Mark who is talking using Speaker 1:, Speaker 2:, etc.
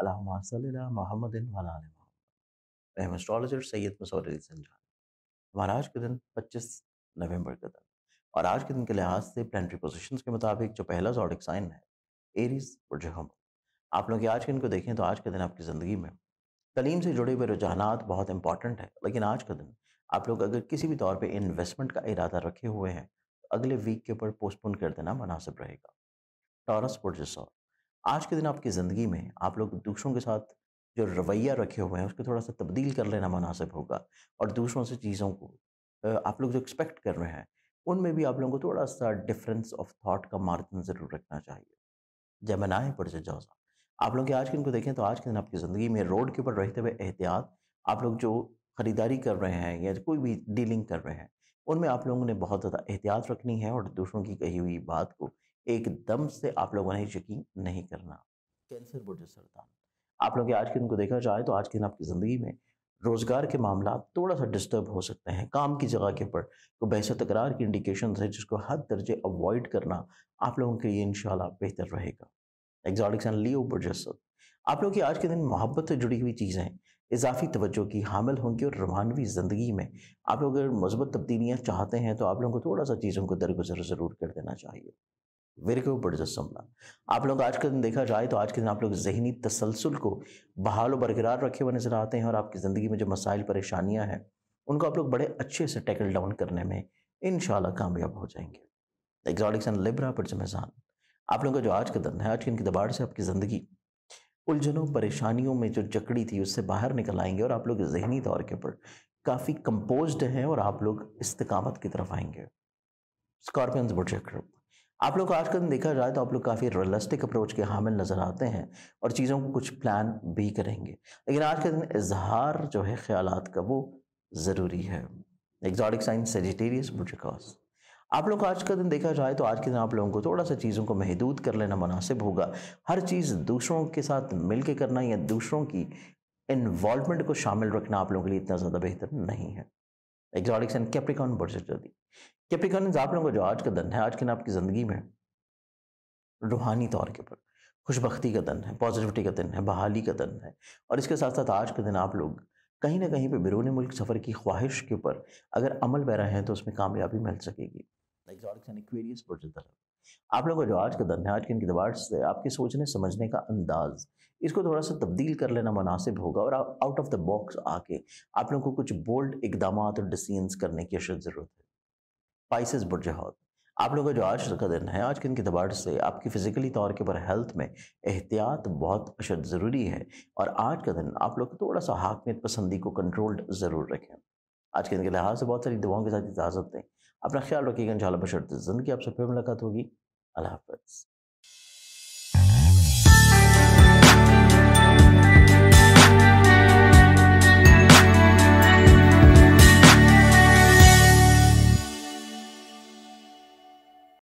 Speaker 1: Mahmad astrologer Syed मसौर संजान आज के दिन 25 नवंबर का दिन और आज के दिन के लिहाज से प्लानी पोजिशन के मुताबिक जो पहला जॉडिक साइन है एरीज और जहम आप लोग आज के दिन को देखें तो आज के दिन आपकी ज़िंदगी में तलीम से जुड़े हुए रुझाना बहुत इंपॉर्टेंट है लेकिन आज का दिन आप लोग अगर किसी भी तौर पे इन्वेस्टमेंट का इरादा रखे हुए हैं तो अगले वीक के ऊपर पोस्टपोन कर देना मुनासिब रहेगा टॉरस पुरजसौर आज के दिन आपकी ज़िंदगी में आप लोग दूसरों के साथ जो रवैया रखे हुए हैं उसको थोड़ा सा तब्दील कर लेना मुनासिब होगा और दूसरों से चीज़ों को आप लोग जो एक्सपेक्ट कर रहे हैं उनमें भी आप लोगों को थोड़ा सा डिफरेंस ऑफ थॉट का मार्जिन ज़रूर रखना चाहिए जमनाए पड़ से जाओजा आप लोग के आज के दिन को देखें तो आज के दिन आपकी ज़िंदगी में रोड के ऊपर रहते हुए एहतियात आप लोग जो ख़रीदारी कर रहे हैं या कोई भी डीलिंग कर रहे हैं उनमें आप लोगों ने बहुत ज़्यादा एहतियात रखनी है और दूसरों की कही हुई बात को एकदम से आप लोगों ने यकीन नहीं करना कैंसर बुर्ज सरदान आप लोग आज के दिन को देखा जाए तो आज के दिन आपकी ज़िंदगी में रोज़गार के मामला थोड़ा सा डिस्टर्ब हो सकते हैं काम की जगह के ऊपर तो बहस तकरार की इंडिकेशन है जिसको हद दर्जे अवॉइड करना आप लोगों के लिए इन बेहतर रहेगा एग्जॉटिक्स एंड लियो बुर्जसद आप लोग की आज के दिन मोहब्बत से जुड़ी हुई चीज़ें इजाफी तवज्जो की हामिल होंगी और रवानवी ज़िंदगी में आप लोग अगर मजबत तब्दीलियाँ चाहते हैं तो आप लोगों को थोड़ा सा चीज़ों को दरगुजर ज़रूर कर देना चाहिए वेरी को बरजसमना आप लोग आज के दिन देखा जाए तो आज के दिन आप लोग जहनी तसलसल को बहाल बरकरार रखे हुए नज़र आते हैं और आपकी ज़िंदगी में जो मसाइल परेशानियाँ हैं उनको आप लोग बड़े अच्छे से टैकल डाउन करने में इन कामयाब हो जाएंगे एग्जॉटिक्स एंड लिब्रा पर जमेजान आप लोगों का जो आज का दिन है आज के दिन की दबाड़ से आपकी ज़िंदगी उलझनों परेशानियों में जो जकड़ी थी उससे बाहर निकल आएंगे और आप लोग जहनी तौर के ऊपर काफ़ी कंपोज्ड हैं और आप लोग इस्तकामत की तरफ आएंगे स्कॉर्पियंस बुट आप लोग आजकल देखा जाए तो आप लोग काफ़ी रियलिस्टिक अप्रोच के हामिल नज़र आते हैं और चीज़ों को कुछ प्लान भी करेंगे लेकिन आज के दिन इजहार जो है ख्याल का वो ज़रूरी है एग्जॉटिक साइंस सेजिटेरियस बुजकॉस आप लोग आज का दिन देखा जाए तो आज के दिन आप लोगों को थोड़ा सा चीज़ों को महदूद कर लेना मुनासिब होगा हर चीज़ दूसरों के साथ मिल के करना या दूसरों की इन्वॉल्वमेंट को शामिल रखना आप लोगों के लिए इतना ज़्यादा बेहतर नहीं है एग्जॉटिक्स एंड कैप्रिकॉन बुर्जदी ये पिकॉनेंस आप लोगों का जो आज का दिन है आज के दिन आपकी ज़िंदगी में रूहानी तौर के ऊपर खुशबख्ती का दिन है पॉजिटिविटी का दिन है बहाली का दिन है और इसके साथ साथ आज के दिन आप लोग कहीं ना कहीं पे बिरून मुल्क सफ़र की ख्वाहिश के ऊपर अगर अमल पैरा हैं तो उसमें कामयाबी मिल सकेगी आप लोगों का जो आज का दिन है आज के इनके से आपके सोचने समझने का अंदाज़ इसको थोड़ा सा तब्दील कर लेना मुनासिब होगा और आउट ऑफ द बॉक्स आके आप लोगों को कुछ बोल्ड इकदाम और डिसीजन करने की अशद ज़रूरत है स्पाइसेस बढ़ जाओ आप लोगों का जो आज का दिन है आज के इनके दबार से आपकी फ़िज़िकली तौर के ऊपर हेल्थ में एहतियात बहुत अशद ज़रूरी है और आज का दिन आप लोग थोड़ा सा हाकमियत पसंदी को कंट्रोल्ड ज़रूर रखें आज के दिन के लिहाज से बहुत सारी दवाओं के साथ इजाज़त दें अपना ख्याल रखिएगा इन शाला बशरत ज़िंदगी आपसे फिर मुलाकात होगी अल्लाह हाफ़